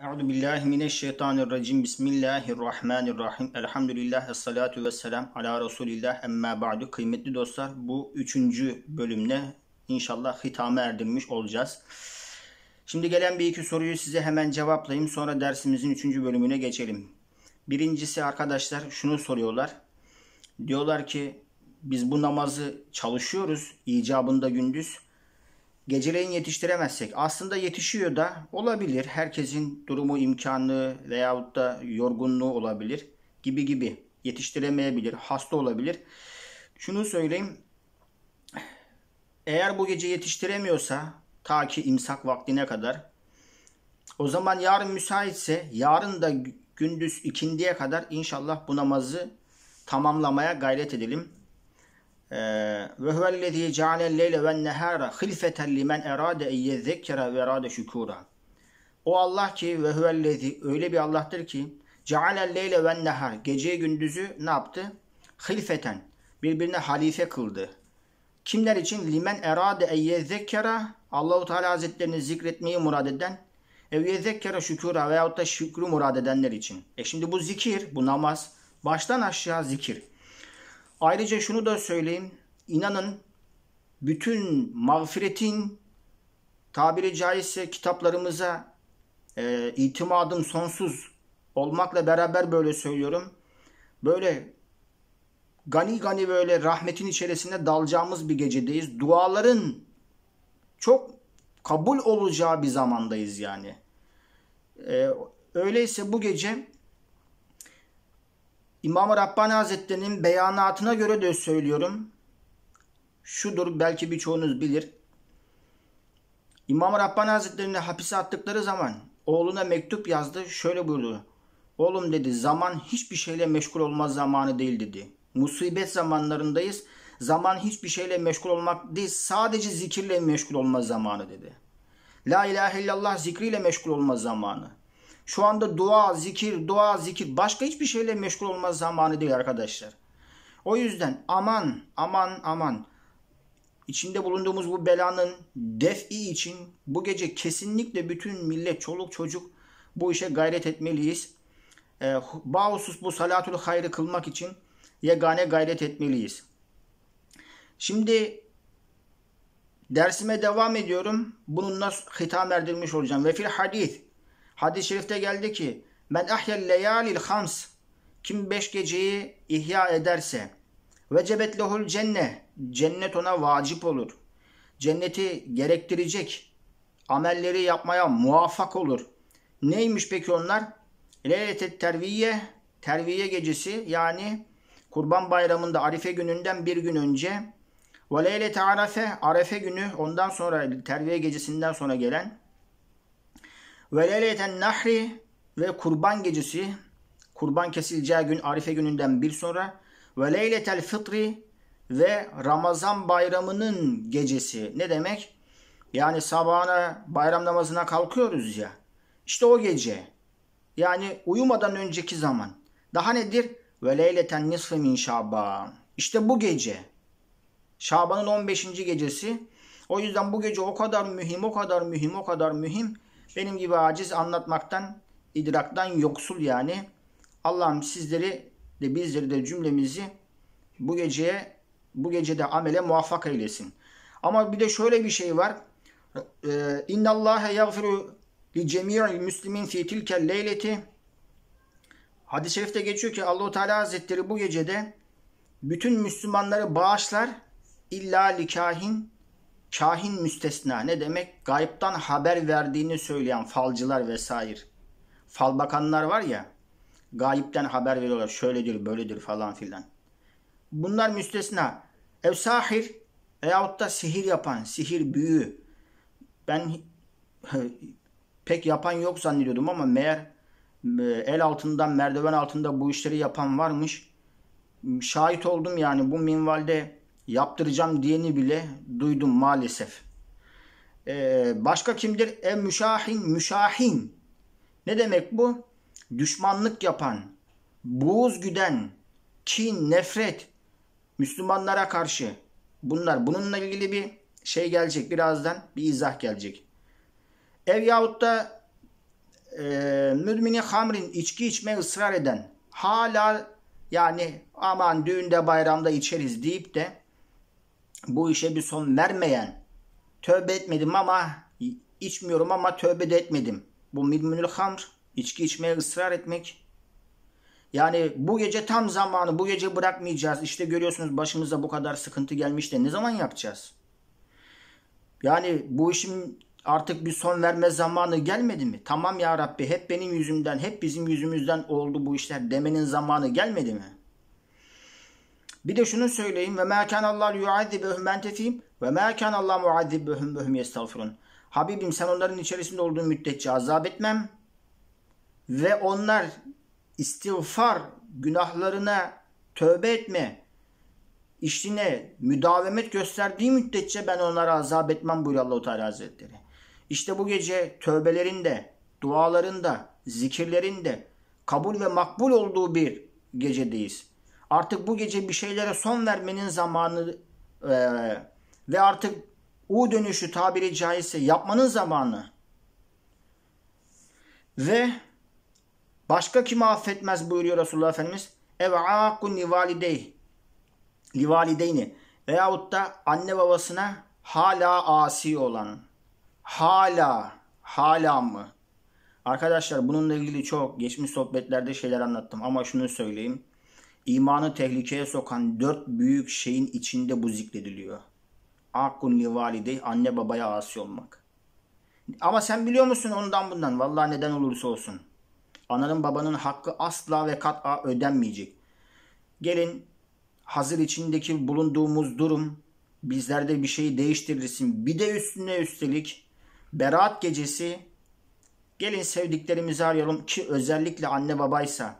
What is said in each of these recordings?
Euzu billahi mineşşeytanirracim. Bismillahirrahmanirrahim. Elhamdülillah ve salatu vesselam ala Resulillah. Emma ba'du. Kıymetli dostlar, bu üçüncü bölümle inşallah hitama erdirmiş olacağız. Şimdi gelen bir iki soruyu size hemen cevaplayayım. Sonra dersimizin üçüncü bölümüne geçelim. Birincisi arkadaşlar şunu soruyorlar. Diyorlar ki biz bu namazı çalışıyoruz icabında gündüz Geceleyin yetiştiremezsek aslında yetişiyor da olabilir. Herkesin durumu, imkanı veyahut da yorgunluğu olabilir gibi gibi yetiştiremeyebilir, hasta olabilir. Şunu söyleyeyim. Eğer bu gece yetiştiremiyorsa ta ki imsak vaktine kadar o zaman yarın müsaitse yarın da gündüz ikindiye kadar inşallah bu namazı tamamlamaya gayret edelim. Ee, ve huvellezî cealen leyle ve nehâra hilfeten limen erâde eyyezekkera ve erâde şükûra. O Allah ki ve huvellezî öyle bir Allah'tır ki cealen leyle ve nehâr geceyi gündüzü ne yaptı? Hilfeten birbirine halife kıldı. Kimler için? Limen erâde eyyezekkera Allahu Teala Hazretlerini zikretmeyi murad eden ev yezekkera şükûra veyahut da şükrü murad edenler için. E şimdi bu zikir, bu namaz baştan aşağı zikir. Ayrıca şunu da söyleyeyim. İnanın bütün mağfiretin tabiri caizse kitaplarımıza e, itimadım sonsuz olmakla beraber böyle söylüyorum. Böyle gani gani böyle rahmetin içerisinde dalacağımız bir gecedeyiz. Duaların çok kabul olacağı bir zamandayız yani. E, öyleyse bu gece İmam-ı Rabbani Hazretleri'nin beyanatına göre de söylüyorum. Şudur belki birçoğunuz bilir. İmam-ı Rabbani Hazretleri'ni hapise attıkları zaman oğluna mektup yazdı. Şöyle buyurdu. Oğlum dedi zaman hiçbir şeyle meşgul olma zamanı değil dedi. Musibet zamanlarındayız. Zaman hiçbir şeyle meşgul olmak değil sadece zikirle meşgul olma zamanı dedi. La ilahe illallah zikriyle meşgul olma zamanı. Şu anda dua, zikir, dua, zikir başka hiçbir şeyle meşgul olma zamanı değil arkadaşlar. O yüzden aman, aman, aman. İçinde bulunduğumuz bu belanın defi için bu gece kesinlikle bütün millet, çoluk, çocuk bu işe gayret etmeliyiz. E, ee, bahusus bu salatül hayrı kılmak için yegane gayret etmeliyiz. Şimdi dersime devam ediyorum. Bununla hitam erdirmiş olacağım. Ve fil hadis Hadis-i şerifte geldi ki men ahyel leyalil hams kim beş geceyi ihya ederse ve lehul cennet cennet ona vacip olur. Cenneti gerektirecek amelleri yapmaya muvaffak olur. Neymiş peki onlar? Leyletet terviye terviye gecesi yani Kurban Bayramı'nda Arife gününden bir gün önce ve leylete arefe arefe günü ondan sonra terviye gecesinden sonra gelen ve nahri ve kurban gecesi kurban kesileceği gün Arife gününden bir sonra ve leyletel fıtri ve Ramazan bayramının gecesi ne demek? Yani sabahına bayram namazına kalkıyoruz ya. İşte o gece. Yani uyumadan önceki zaman. Daha nedir? Ve leyleten nisfi min şaban. İşte bu gece. Şaban'ın 15. gecesi. O yüzden bu gece o kadar mühim, o kadar mühim, o kadar mühim. Benim gibi aciz anlatmaktan, idraktan yoksul yani. Allah'ım sizleri de bizleri de cümlemizi bu geceye, bu gecede amele muvaffak eylesin. Ama bir de şöyle bir şey var. Ee, İnna Allahe yagfiru li cemi'il müslimin fi tilkel leyleti. Hadis-i şerifte geçiyor ki Allahu Teala Hazretleri bu gecede bütün Müslümanları bağışlar illa likahin Kahin müstesna ne demek? Gayiptan haber verdiğini söyleyen falcılar vesaire. Fal bakanlar var ya, gayipten haber veriyorlar. Şöyledir, böyledir falan filan. Bunlar müstesna. Ev sahir veyahut da sihir yapan, sihir büyü. Ben pek yapan yok zannediyordum ama meğer e, el altından, merdiven altında bu işleri yapan varmış. Şahit oldum yani bu minvalde yaptıracağım diyeni bile duydum maalesef. Ee, başka kimdir? E müşahin, müşahin. Ne demek bu? Düşmanlık yapan, buğuz güden, kin, nefret Müslümanlara karşı. Bunlar bununla ilgili bir şey gelecek birazdan bir izah gelecek. Ev yahut da e, mürmini hamrin içki içme ısrar eden hala yani aman düğünde bayramda içeriz deyip de bu işe bir son vermeyen tövbe etmedim ama içmiyorum ama tövbe de etmedim. Bu milmünül hamr içki içmeye ısrar etmek. Yani bu gece tam zamanı bu gece bırakmayacağız. İşte görüyorsunuz başımıza bu kadar sıkıntı gelmiş de ne zaman yapacağız? Yani bu işin artık bir son verme zamanı gelmedi mi? Tamam ya Rabbi hep benim yüzümden, hep bizim yüzümüzden oldu bu işler demenin zamanı gelmedi mi? Bir de şunu söyleyeyim. Ve mâ kânallâhu yuazzibühüm ben tefîm ve mâ kânallâhu muazzibühüm ve hum yestağfirun. Habibim sen onların içerisinde olduğun müddetçe azap etmem. Ve onlar istiğfar günahlarına tövbe etme işine müdavemet gösterdiği müddetçe ben onlara azap etmem buyuruyor Allahu Teala Hazretleri. İşte bu gece tövbelerin de, duaların da, zikirlerin de kabul ve makbul olduğu bir gecedeyiz. Artık bu gece bir şeylere son vermenin zamanı e, ve artık U dönüşü tabiri caizse yapmanın zamanı. Ve başka kim affetmez buyuruyor Resulullah Efendimiz. Ev'akun livalideyh. Livalideyni. Veyahut da anne babasına hala asi olan. Hala. Hala mı? Arkadaşlar bununla ilgili çok geçmiş sohbetlerde şeyler anlattım ama şunu söyleyeyim. İmanı tehlikeye sokan dört büyük şeyin içinde bu zikrediliyor. Akkun li validey, anne babaya asi olmak. Ama sen biliyor musun ondan bundan? Vallahi neden olursa olsun. Ananın babanın hakkı asla ve kat'a ödenmeyecek. Gelin hazır içindeki bulunduğumuz durum bizlerde bir şeyi değiştirirsin. Bir de üstüne üstelik beraat gecesi gelin sevdiklerimizi arayalım ki özellikle anne babaysa,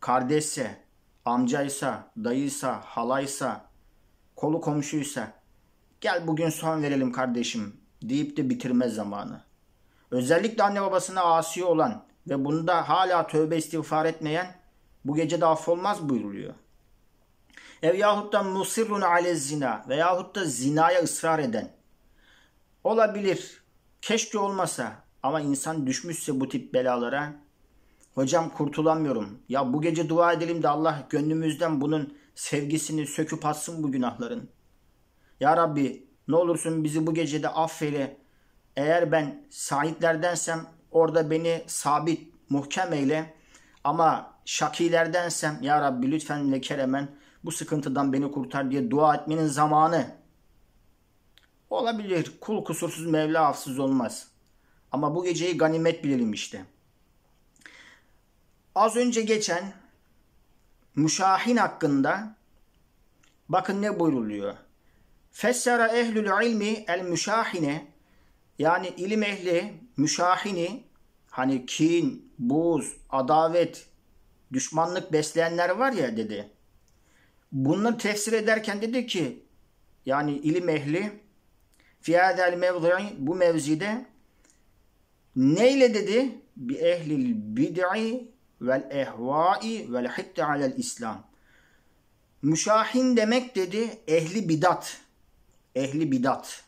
kardeşse, amcaysa, dayıysa, halaysa, kolu komşuysa gel bugün son verelim kardeşim deyip de bitirme zamanı. Özellikle anne babasına asi olan ve bunda hala tövbe istiğfar etmeyen bu gece de affolmaz buyuruluyor. Ev yahut da musirrun ale zina veyahut da zinaya ısrar eden. Olabilir. Keşke olmasa ama insan düşmüşse bu tip belalara Hocam kurtulamıyorum. Ya bu gece dua edelim de Allah gönlümüzden bunun sevgisini söküp atsın bu günahların. Ya Rabbi ne olursun bizi bu gecede affeyle. Eğer ben sahiplerlerdensem orada beni sabit, muhkem eyle. Ama şakilerdensem ya Rabbi lütfen ve keremen bu sıkıntıdan beni kurtar diye dua etmenin zamanı. Olabilir. Kul kusursuz Mevla hafsız olmaz. Ama bu geceyi ganimet bilelim işte. Az önce geçen müşahin hakkında bakın ne buyruluyor. Fessara ehlül ilmi el müşahine yani ilim ehli müşahini hani kin, buz, adavet, düşmanlık besleyenler var ya dedi. Bunları tefsir ederken dedi ki yani ilim ehli fiyadel mevzi bu mevzide neyle dedi? Bi ehlil bid'i vel ehvai vel hitte alel İslam. Müşahin demek dedi ehli bidat. Ehli bidat.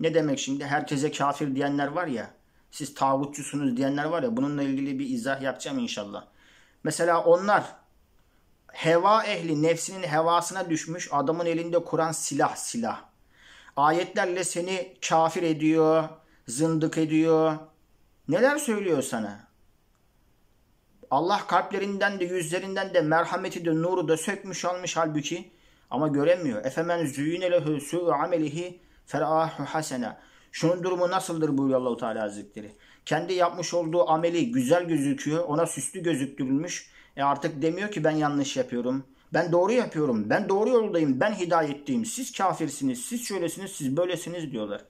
Ne demek şimdi? Herkese kafir diyenler var ya. Siz tağutçusunuz diyenler var ya. Bununla ilgili bir izah yapacağım inşallah. Mesela onlar heva ehli nefsinin hevasına düşmüş adamın elinde Kur'an silah silah. Ayetlerle seni kafir ediyor, zındık ediyor. Neler söylüyor sana? Allah kalplerinden de yüzlerinden de merhameti de nuru da sökmüş almış halbuki ama göremiyor. Efemen züyüne lehu su'u amelihi fer'ahu hasene. Şunun durumu nasıldır buyuruyor Allahu Teala Hazretleri. Kendi yapmış olduğu ameli güzel gözüküyor. Ona süslü gözüktürülmüş. E artık demiyor ki ben yanlış yapıyorum. Ben doğru yapıyorum. Ben doğru yoldayım. Ben hidayetliyim. Siz kafirsiniz. Siz şöylesiniz. Siz böylesiniz diyorlar.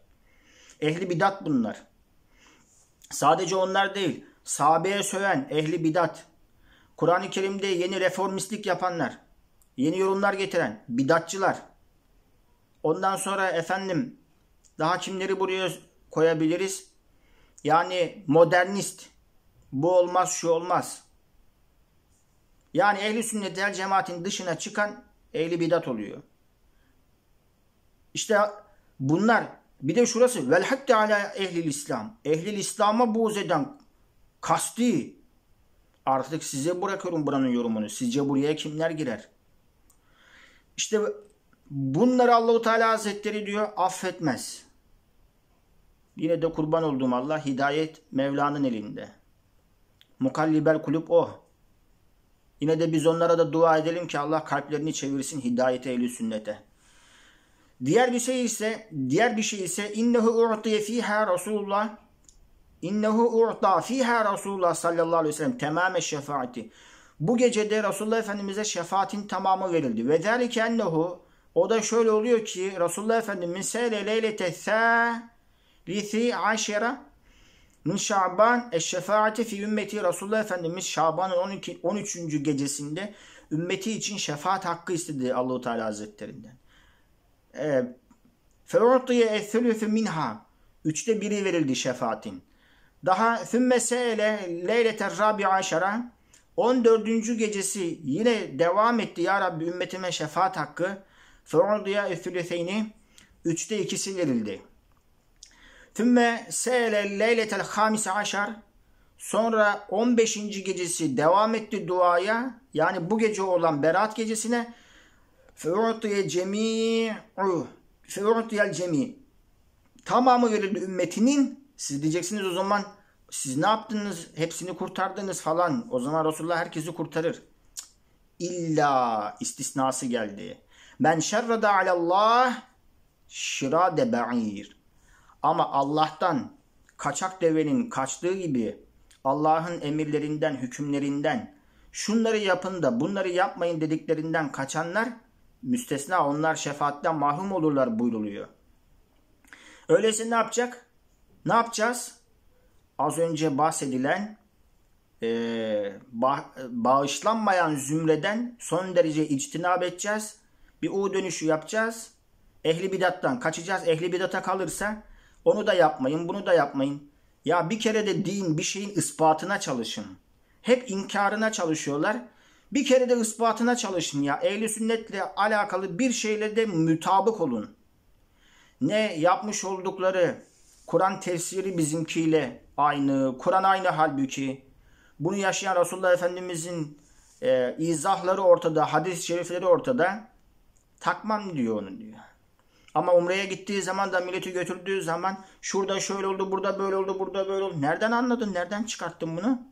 Ehli bidat bunlar. Sadece onlar değil sahabeye söven ehli bidat, Kur'an-ı Kerim'de yeni reformistlik yapanlar, yeni yorumlar getiren bidatçılar, ondan sonra efendim daha kimleri buraya koyabiliriz? Yani modernist, bu olmaz, şu olmaz. Yani ehli sünnet el cemaatin dışına çıkan ehli bidat oluyor. İşte bunlar bir de şurası vel hatta ala ehli İslam. Ehli İslam'a buğz eden Kasti. Artık size bırakıyorum buranın yorumunu. Sizce buraya kimler girer? İşte bunları Allahu Teala Hazretleri diyor affetmez. Yine de kurban olduğum Allah hidayet Mevla'nın elinde. Mukallibel kulüp o. Yine de biz onlara da dua edelim ki Allah kalplerini çevirsin hidayete ehli sünnete. Diğer bir şey ise diğer bir şey ise innehu u'tiye fiha Resulullah innehu u'ta fiha Resulullah sallallahu aleyhi ve sellem temame şefaati. Bu gecede Resulullah Efendimiz'e şefaatin tamamı verildi. Ve zelike ennehu o da şöyle oluyor ki Resulullah Efendimiz sele leylete thâlithi aşera min şaban eşşefaati fi ümmeti Resulullah Efendimiz Şaban'ın 12, 13. gecesinde ümmeti için şefaat hakkı istedi Allahu Teala Hazretlerinden. Fe'utiye ethülüfü minha. Üçte biri verildi şefaatin. Daha fümme seyle leyleter rabi aşara 14. gecesi yine devam etti ya Rabbi ümmetime şefaat hakkı. Fe'udiya üthülüfeyni üçte ikisi verildi. Fümme seyle leyletel hamise aşar Sonra 15. gecesi devam etti duaya. Yani bu gece olan berat gecesine Fe'utiye cemi'u Fe'utiyel cemi Tamamı verildi ümmetinin. Siz diyeceksiniz o zaman siz ne yaptınız? Hepsini kurtardınız falan. O zaman Resulullah herkesi kurtarır. İlla istisnası geldi. Ben şerrada alallah şirade ba'ir. Ama Allah'tan kaçak devenin kaçtığı gibi Allah'ın emirlerinden, hükümlerinden şunları yapın da bunları yapmayın dediklerinden kaçanlar müstesna onlar şefaatten mahrum olurlar buyruluyor. Öyleyse ne yapacak? Ne yapacağız? az önce bahsedilen e, bağışlanmayan zümreden son derece içtinab edeceğiz. Bir U dönüşü yapacağız. Ehli bidattan kaçacağız. Ehli bidata kalırsa onu da yapmayın, bunu da yapmayın. Ya bir kere de din bir şeyin ispatına çalışın. Hep inkarına çalışıyorlar. Bir kere de ispatına çalışın ya. Ehli sünnetle alakalı bir şeyle de mütabık olun. Ne yapmış oldukları Kur'an tefsiri bizimkiyle aynı. Kur'an aynı halbuki. Bunu yaşayan Resulullah Efendimizin e, izahları ortada, hadis-i şerifleri ortada. Takmam diyor onu diyor. Ama umreye gittiği zaman da milleti götürdüğü zaman şurada şöyle oldu, burada böyle oldu, burada böyle oldu. Nereden anladın? Nereden çıkarttın bunu?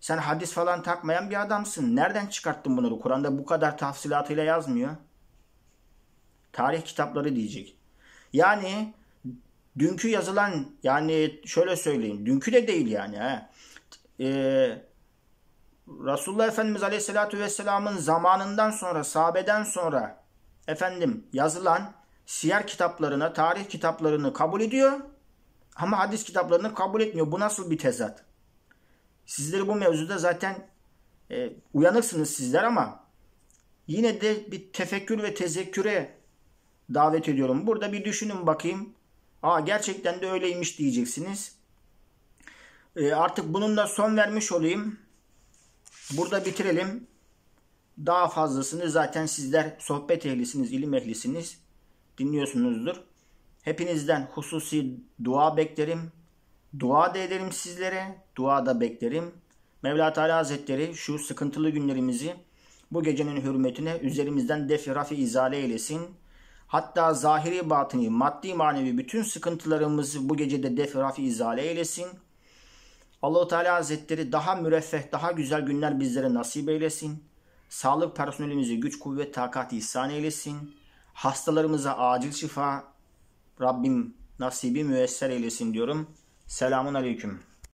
Sen hadis falan takmayan bir adamsın. Nereden çıkarttın bunları? Kur'an'da bu kadar tafsilatıyla yazmıyor. Tarih kitapları diyecek. Yani dünkü yazılan yani şöyle söyleyeyim dünkü de değil yani. He. Ee, Resulullah Efendimiz Aleyhisselatü Vesselam'ın zamanından sonra, sahabeden sonra efendim yazılan siyer kitaplarına, tarih kitaplarını kabul ediyor ama hadis kitaplarını kabul etmiyor. Bu nasıl bir tezat? Sizleri bu mevzuda zaten e, uyanırsınız sizler ama yine de bir tefekkür ve tezekküre davet ediyorum. Burada bir düşünün bakayım. Aa gerçekten de öyleymiş diyeceksiniz. E, artık bunun da son vermiş olayım. Burada bitirelim. Daha fazlasını zaten sizler sohbet ehlisiniz, ilim ehlisiniz. Dinliyorsunuzdur. Hepinizden hususi dua beklerim. Dua da ederim sizlere. Dua da beklerim. Mevla Teala Hazretleri şu sıkıntılı günlerimizi bu gecenin hürmetine üzerimizden defi rafi izale eylesin. Hatta zahiri batini, maddi manevi bütün sıkıntılarımızı bu gecede def rafi izale eylesin. Allahu Teala Hazretleri daha müreffeh, daha güzel günler bizlere nasip eylesin. Sağlık personelimizi güç, kuvvet, takat ihsan eylesin. Hastalarımıza acil şifa Rabbim nasibi müesser eylesin diyorum. Selamun Aleyküm.